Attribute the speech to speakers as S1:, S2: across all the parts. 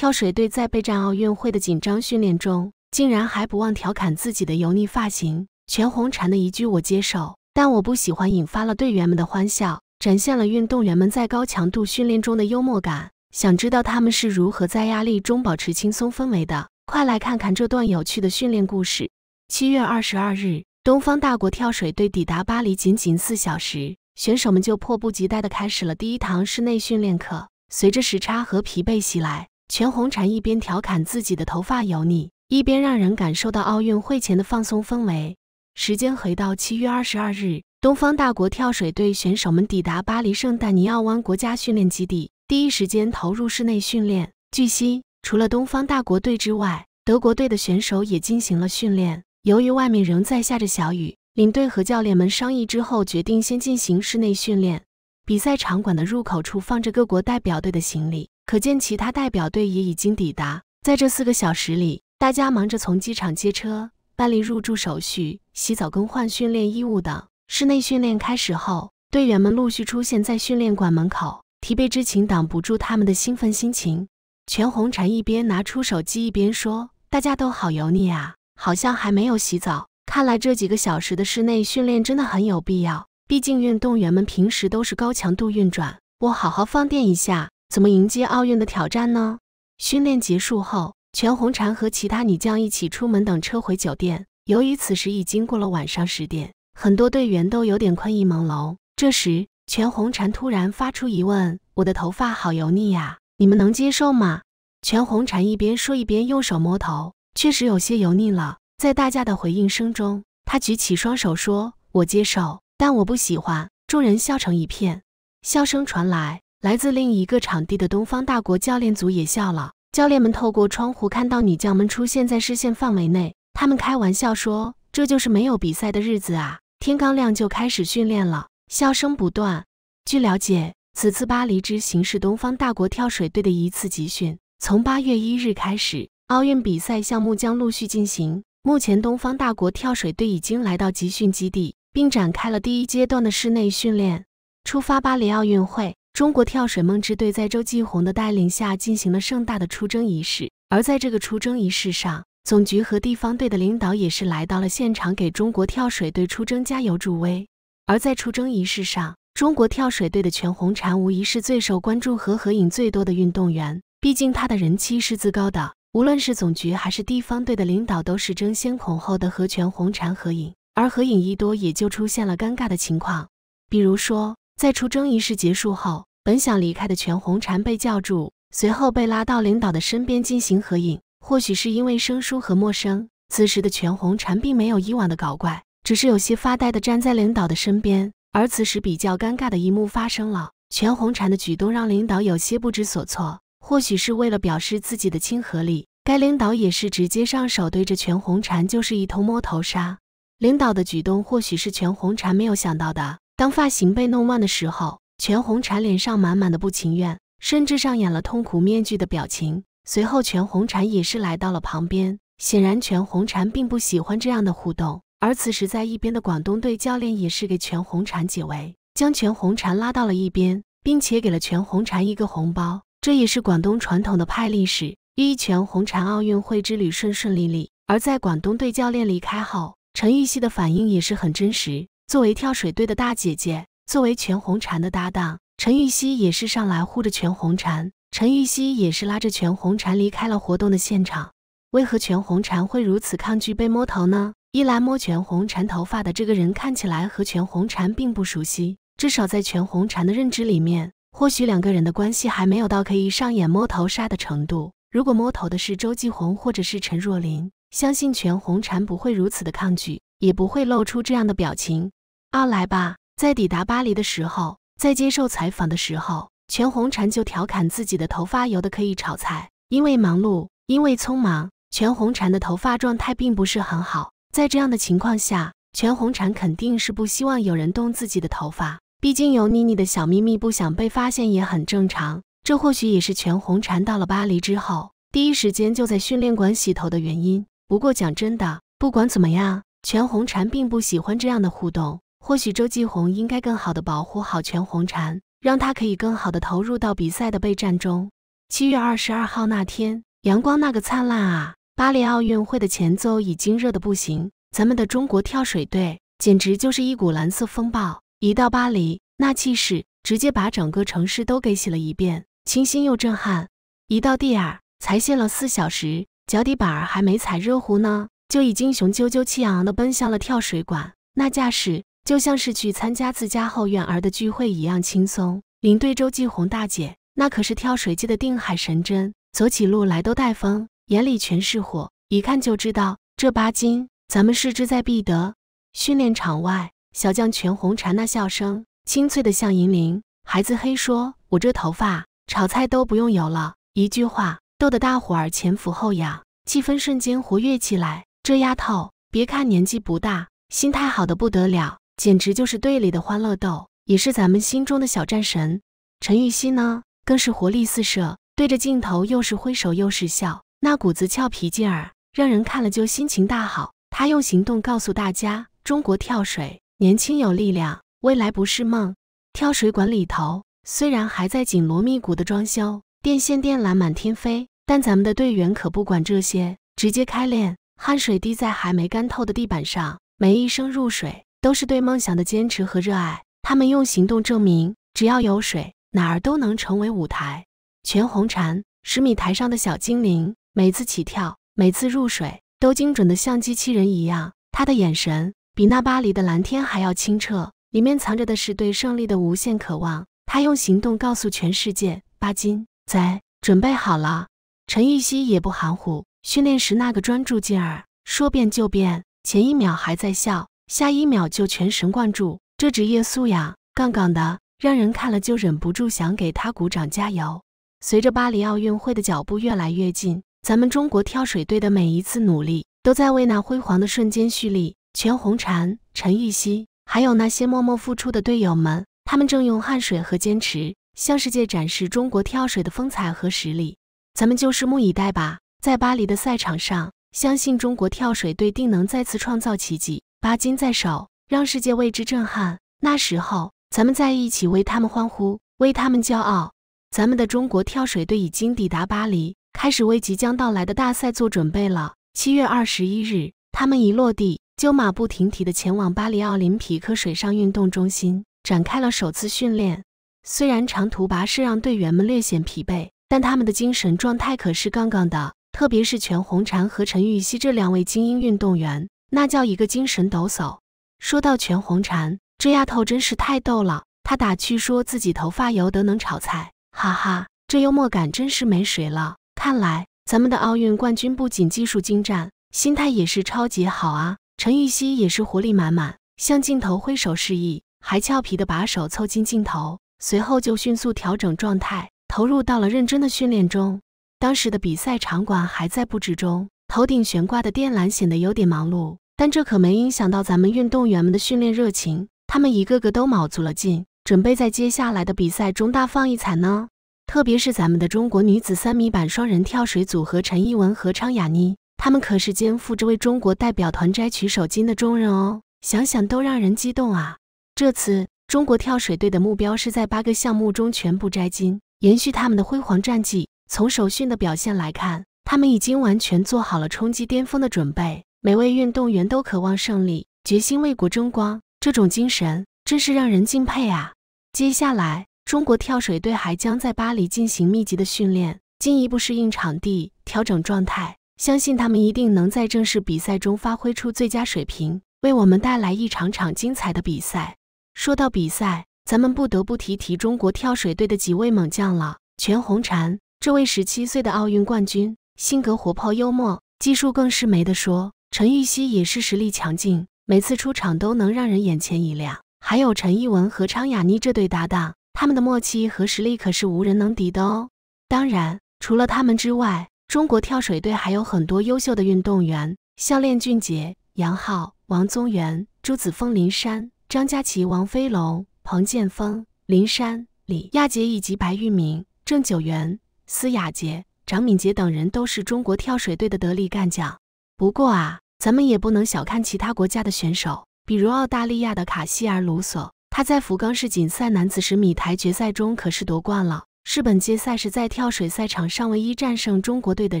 S1: 跳水队在备战奥运会的紧张训练中，竟然还不忘调侃自己的油腻发型。全红婵的一句“我接受，但我不喜欢”，引发了队员们的欢笑，展现了运动员们在高强度训练中的幽默感。想知道他们是如何在压力中保持轻松氛围的？快来看看这段有趣的训练故事。七月二十二日，东方大国跳水队抵达巴黎，仅仅四小时，选手们就迫不及待地开始了第一堂室内训练课。随着时差和疲惫袭来。全红婵一边调侃自己的头发油腻，一边让人感受到奥运会前的放松氛围。时间回到七月二十二日，东方大国跳水队选手们抵达巴黎圣丹尼奥湾国家训练基地，第一时间投入室内训练。据悉，除了东方大国队之外，德国队的选手也进行了训练。由于外面仍在下着小雨，领队和教练们商议之后决定先进行室内训练。比赛场馆的入口处放着各国代表队的行李。可见其他代表队也已经抵达。在这四个小时里，大家忙着从机场接车、办理入住手续、洗澡、更换训练衣物等。室内训练开始后，队员们陆续出现在训练馆门口，疲惫之情挡不住他们的兴奋心情。全红婵一边拿出手机一边说：“大家都好油腻啊，好像还没有洗澡。看来这几个小时的室内训练真的很有必要，毕竟运动员们平时都是高强度运转，我好好放电一下。”怎么迎接奥运的挑战呢？训练结束后，全红婵和其他女将一起出门等车回酒店。由于此时已经过了晚上十点，很多队员都有点困意朦胧。这时，全红婵突然发出疑问：“我的头发好油腻呀，你们能接受吗？”全红婵一边说一边用手摸头，确实有些油腻了。在大家的回应声中，她举起双手说：“我接受，但我不喜欢。”众人笑成一片，笑声传来。来自另一个场地的东方大国教练组也笑了。教练们透过窗户看到女将们出现在视线范围内，他们开玩笑说：“这就是没有比赛的日子啊！天刚亮就开始训练了，笑声不断。”据了解，此次巴黎之行是东方大国跳水队的一次集训，从八月一日开始，奥运比赛项目将陆续进行。目前，东方大国跳水队已经来到集训基地，并展开了第一阶段的室内训练，出发巴黎奥运会。中国跳水梦之队在周继红的带领下进行了盛大的出征仪式，而在这个出征仪式上，总局和地方队的领导也是来到了现场，给中国跳水队出征加油助威。而在出征仪式上，中国跳水队的全红婵无疑是最受关注和合影最多的运动员，毕竟她的人气是自高的。无论是总局还是地方队的领导，都是争先恐后的和全红婵合影，而合影一多，也就出现了尴尬的情况，比如说。在出征仪式结束后，本想离开的全红婵被叫住，随后被拉到领导的身边进行合影。或许是因为生疏和陌生，此时的全红婵并没有以往的搞怪，只是有些发呆的站在领导的身边。而此时比较尴尬的一幕发生了，全红婵的举动让领导有些不知所措。或许是为了表示自己的亲和力，该领导也是直接上手对着全红婵就是一通摸头杀。领导的举动或许是全红婵没有想到的。当发型被弄乱的时候，全红婵脸上满满的不情愿，甚至上演了痛苦面具的表情。随后，全红婵也是来到了旁边，显然全红婵并不喜欢这样的互动。而此时，在一边的广东队教练也是给全红婵解围，将全红婵拉到了一边，并且给了全红婵一个红包，这也是广东传统的派利是，寓意全红婵奥运会之旅顺顺利利。而在广东队教练离开后，陈芋汐的反应也是很真实。作为跳水队的大姐姐，作为全红婵的搭档，陈芋汐也是上来护着全红婵。陈芋汐也是拉着全红婵离开了活动的现场。为何全红婵会如此抗拒被摸头呢？一来摸全红婵头发的这个人看起来和全红婵并不熟悉，至少在全红婵的认知里面，或许两个人的关系还没有到可以上演摸头杀的程度。如果摸头的是周继红或者是陈若琳，相信全红婵不会如此的抗拒，也不会露出这样的表情。奥来吧，在抵达巴黎的时候，在接受采访的时候，全红婵就调侃自己的头发油的可以炒菜。因为忙碌，因为匆忙，全红婵的头发状态并不是很好。在这样的情况下，全红婵肯定是不希望有人动自己的头发，毕竟油腻腻的小秘密不想被发现也很正常。这或许也是全红婵到了巴黎之后第一时间就在训练馆洗头的原因。不过讲真的，不管怎么样，全红婵并不喜欢这样的互动。或许周继红应该更好的保护好全红婵，让她可以更好的投入到比赛的备战中。七月二十二号那天，阳光那个灿烂啊！巴黎奥运会的前奏已经热得不行，咱们的中国跳水队简直就是一股蓝色风暴。一到巴黎，那气势直接把整个城市都给洗了一遍，清新又震撼。一到第二，才歇了四小时，脚底板儿还没踩热乎呢，就已经雄赳赳气昂昂地奔向了跳水馆，那架势！就像是去参加自家后院儿的聚会一样轻松。领队周继红大姐，那可是跳水界的定海神针，走起路来都带风，眼里全是火，一看就知道这八斤咱们是志在必得。训练场外，小将全红婵那笑声清脆的像银铃，孩子黑说：“我这头发炒菜都不用油了。”一句话逗得大伙儿前俯后仰，气氛瞬间活跃起来。这丫头别看年纪不大，心态好的不得了。简直就是队里的欢乐豆，也是咱们心中的小战神。陈芋汐呢，更是活力四射，对着镜头又是挥手又是笑，那股子俏皮劲儿，让人看了就心情大好。他用行动告诉大家：中国跳水，年轻有力量，未来不是梦。跳水馆里头虽然还在紧锣密鼓的装修，电线电缆满天飞，但咱们的队员可不管这些，直接开练，汗水滴在还没干透的地板上，没一声入水。都是对梦想的坚持和热爱。他们用行动证明，只要有水，哪儿都能成为舞台。全红婵，十米台上的小精灵，每次起跳，每次入水，都精准的像机器人一样。她的眼神比那巴黎的蓝天还要清澈，里面藏着的是对胜利的无限渴望。她用行动告诉全世界：巴金在准备好了！陈芋汐也不含糊，训练时那个专注劲儿，说变就变，前一秒还在笑。下一秒就全神贯注，这职业素养杠杠的，让人看了就忍不住想给他鼓掌加油。随着巴黎奥运会的脚步越来越近，咱们中国跳水队的每一次努力，都在为那辉煌的瞬间蓄力。全红婵、陈芋汐，还有那些默默付出的队友们，他们正用汗水和坚持，向世界展示中国跳水的风采和实力。咱们就拭目以待吧，在巴黎的赛场上，相信中国跳水队定能再次创造奇迹。八金在手，让世界为之震撼。那时候，咱们在一起为他们欢呼，为他们骄傲。咱们的中国跳水队已经抵达巴黎，开始为即将到来的大赛做准备了。七月二十一日，他们一落地，就马不停蹄地前往巴黎奥林匹克水上运动中心，展开了首次训练。虽然长途跋涉让队员们略显疲惫，但他们的精神状态可是杠杠的。特别是全红婵和陈芋汐这两位精英运动员。那叫一个精神抖擞。说到全红婵，这丫头真是太逗了。她打趣说自己头发油得能炒菜，哈哈，这幽默感真是没谁了。看来咱们的奥运冠军不仅技术精湛，心态也是超级好啊。陈芋汐也是活力满满，向镜头挥手示意，还俏皮的把手凑近镜头，随后就迅速调整状态，投入到了认真的训练中。当时的比赛场馆还在布置中。头顶悬挂的电缆显得有点忙碌，但这可没影响到咱们运动员们的训练热情。他们一个个都卯足了劲，准备在接下来的比赛中大放异彩呢。特别是咱们的中国女子三米板双人跳水组合陈艺文和昌雅妮，他们可是肩负着为中国代表团摘取首金的重任哦。想想都让人激动啊！这次中国跳水队的目标是在八个项目中全部摘金，延续他们的辉煌战绩。从首训的表现来看。他们已经完全做好了冲击巅峰的准备，每位运动员都渴望胜利，决心为国争光。这种精神真是让人敬佩啊！接下来，中国跳水队还将在巴黎进行密集的训练，进一步适应场地，调整状态。相信他们一定能在正式比赛中发挥出最佳水平，为我们带来一场场精彩的比赛。说到比赛，咱们不得不提提中国跳水队的几位猛将了。全红婵，这位十七岁的奥运冠军。性格活泼幽默，技术更是没得说。陈芋汐也是实力强劲，每次出场都能让人眼前一亮。还有陈一文和昌雅妮这对搭档，他们的默契和实力可是无人能敌的哦。当然，除了他们之外，中国跳水队还有很多优秀的运动员，像练俊杰、杨昊、王宗源、朱子峰、林珊、张佳琪、王飞龙、彭建峰、林珊、李亚杰以及白玉明、郑九元、司雅杰。张敏杰等人都是中国跳水队的得力干将，不过啊，咱们也不能小看其他国家的选手，比如澳大利亚的卡西尔鲁索，他在福冈世锦赛男子十米台决赛中可是夺冠了，是本届赛事在跳水赛场上唯一战胜中国队的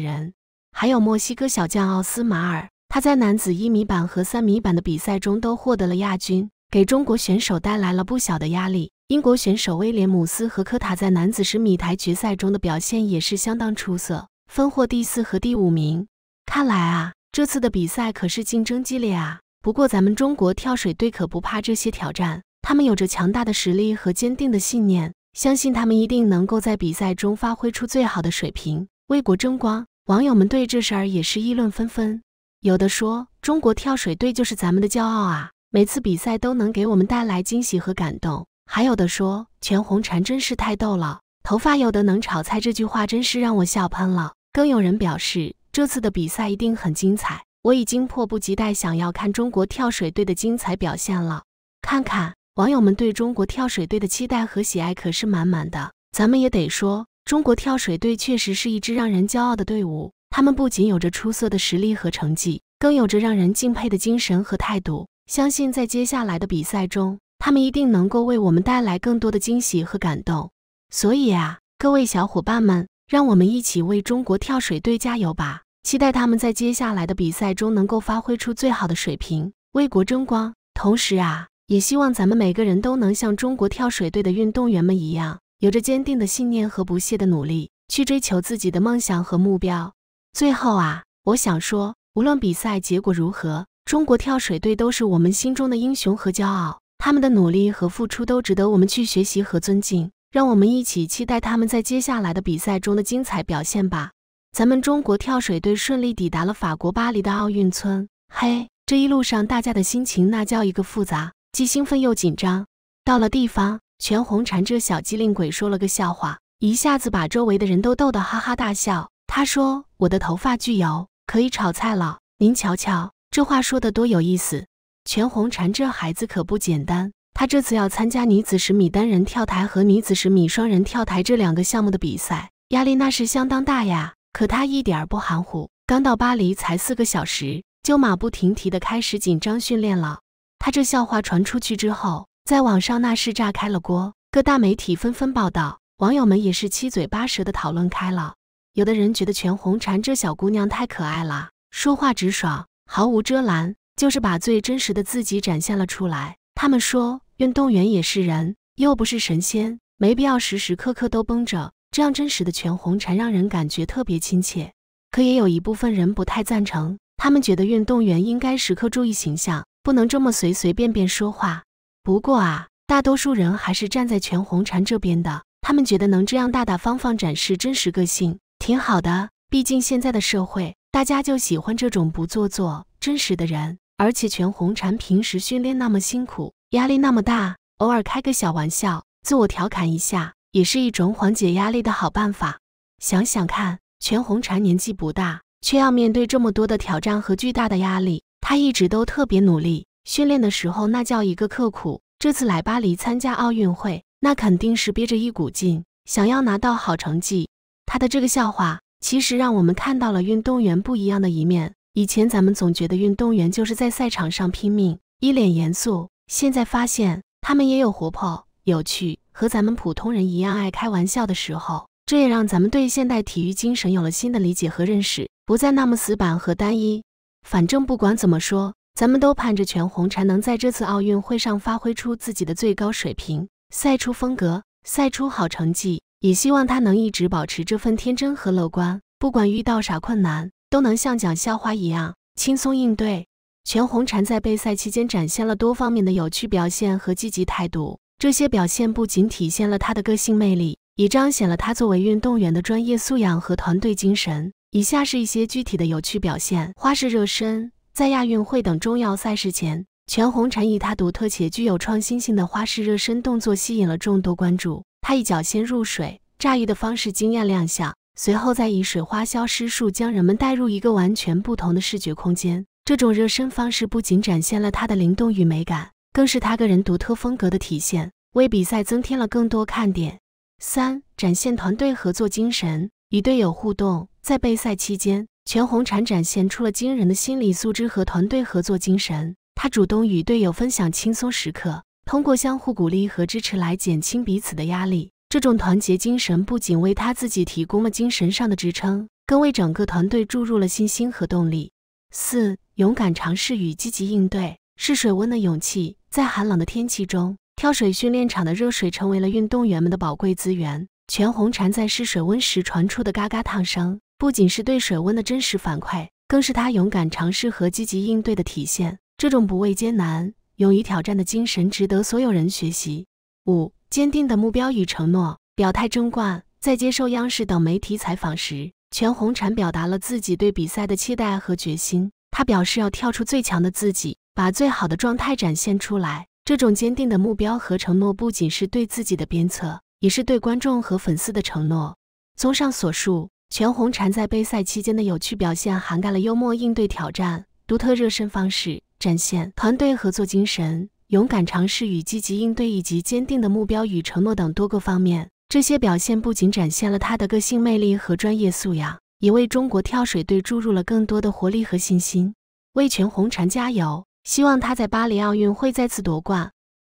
S1: 人。还有墨西哥小将奥斯马尔，他在男子一米板和三米板的比赛中都获得了亚军，给中国选手带来了不小的压力。英国选手威廉姆斯和科塔在男子十米台决赛中的表现也是相当出色，分获第四和第五名。看来啊，这次的比赛可是竞争激烈啊。不过咱们中国跳水队可不怕这些挑战，他们有着强大的实力和坚定的信念，相信他们一定能够在比赛中发挥出最好的水平，为国争光。网友们对这事儿也是议论纷纷，有的说中国跳水队就是咱们的骄傲啊，每次比赛都能给我们带来惊喜和感动。还有的说，全红婵真是太逗了，头发有的能炒菜这句话真是让我笑喷了。更有人表示，这次的比赛一定很精彩，我已经迫不及待想要看中国跳水队的精彩表现了。看看网友们对中国跳水队的期待和喜爱可是满满的。咱们也得说，中国跳水队确实是一支让人骄傲的队伍，他们不仅有着出色的实力和成绩，更有着让人敬佩的精神和态度。相信在接下来的比赛中。他们一定能够为我们带来更多的惊喜和感动，所以啊，各位小伙伴们，让我们一起为中国跳水队加油吧！期待他们在接下来的比赛中能够发挥出最好的水平，为国争光。同时啊，也希望咱们每个人都能像中国跳水队的运动员们一样，有着坚定的信念和不懈的努力，去追求自己的梦想和目标。最后啊，我想说，无论比赛结果如何，中国跳水队都是我们心中的英雄和骄傲。他们的努力和付出都值得我们去学习和尊敬，让我们一起期待他们在接下来的比赛中的精彩表现吧。咱们中国跳水队顺利抵达了法国巴黎的奥运村。嘿，这一路上大家的心情那叫一个复杂，既兴奋又紧张。到了地方，全红婵这小机灵鬼说了个笑话，一下子把周围的人都逗得哈哈大笑。他说：“我的头发巨油，可以炒菜了。”您瞧瞧，这话说的多有意思。全红婵这孩子可不简单，她这次要参加女子十米单人跳台和女子十米双人跳台这两个项目的比赛，压力那是相当大呀。可她一点儿不含糊，刚到巴黎才四个小时，就马不停蹄地开始紧张训练了。她这笑话传出去之后，在网上那是炸开了锅，各大媒体纷纷报道，网友们也是七嘴八舌地讨论开了。有的人觉得全红婵这小姑娘太可爱了，说话直爽，毫无遮拦。就是把最真实的自己展现了出来。他们说，运动员也是人，又不是神仙，没必要时时刻刻都绷着。这样真实的全红婵让人感觉特别亲切。可也有一部分人不太赞成，他们觉得运动员应该时刻注意形象，不能这么随随便便说话。不过啊，大多数人还是站在全红婵这边的。他们觉得能这样大大方方展示真实个性挺好的，毕竟现在的社会。大家就喜欢这种不做作、真实的人。而且全红婵平时训练那么辛苦，压力那么大，偶尔开个小玩笑，自我调侃一下，也是一种缓解压力的好办法。想想看，全红婵年纪不大，却要面对这么多的挑战和巨大的压力，她一直都特别努力，训练的时候那叫一个刻苦。这次来巴黎参加奥运会，那肯定是憋着一股劲，想要拿到好成绩。她的这个笑话。其实让我们看到了运动员不一样的一面。以前咱们总觉得运动员就是在赛场上拼命，一脸严肃。现在发现他们也有活泼、有趣，和咱们普通人一样爱开玩笑的时候。这也让咱们对现代体育精神有了新的理解和认识，不再那么死板和单一。反正不管怎么说，咱们都盼着全红婵能在这次奥运会上发挥出自己的最高水平，赛出风格，赛出好成绩。也希望他能一直保持这份天真和乐观，不管遇到啥困难，都能像讲笑话一样轻松应对。全红婵在备赛期间展现了多方面的有趣表现和积极态度，这些表现不仅体现了她的个性魅力，也彰显了她作为运动员的专业素养和团队精神。以下是一些具体的有趣表现：花式热身，在亚运会等重要赛事前，全红婵以她独特且具有创新性的花式热身动作吸引了众多关注。他一脚先入水，炸鱼的方式惊艳亮相，随后再以水花消失术将人们带入一个完全不同的视觉空间。这种热身方式不仅展现了他的灵动与美感，更是他个人独特风格的体现，为比赛增添了更多看点。三、展现团队合作精神，与队友互动。在备赛期间，全红婵展现出了惊人的心理素质和团队合作精神。他主动与队友分享轻松时刻。通过相互鼓励和支持来减轻彼此的压力，这种团结精神不仅为他自己提供了精神上的支撑，更为整个团队注入了信心和动力。四、勇敢尝试与积极应对试水温的勇气，在寒冷的天气中，跳水训练场的热水成为了运动员们的宝贵资源。全红婵在试水温时传出的“嘎嘎”烫声，不仅是对水温的真实反馈，更是他勇敢尝试和积极应对的体现。这种不畏艰难。勇于挑战的精神值得所有人学习。五、坚定的目标与承诺。表态争冠，在接受央视等媒体采访时，全红婵表达了自己对比赛的期待和决心。他表示要跳出最强的自己，把最好的状态展现出来。这种坚定的目标和承诺，不仅是对自己的鞭策，也是对观众和粉丝的承诺。综上所述，全红婵在杯赛期间的有趣表现，涵盖了幽默应对挑战、独特热身方式。展现团队合作精神、勇敢尝试与积极应对，以及坚定的目标与承诺等多个方面。这些表现不仅展现了他的个性魅力和专业素养，也为中国跳水队注入了更多的活力和信心。为全红婵加油！希望他在巴黎奥运会再次夺冠。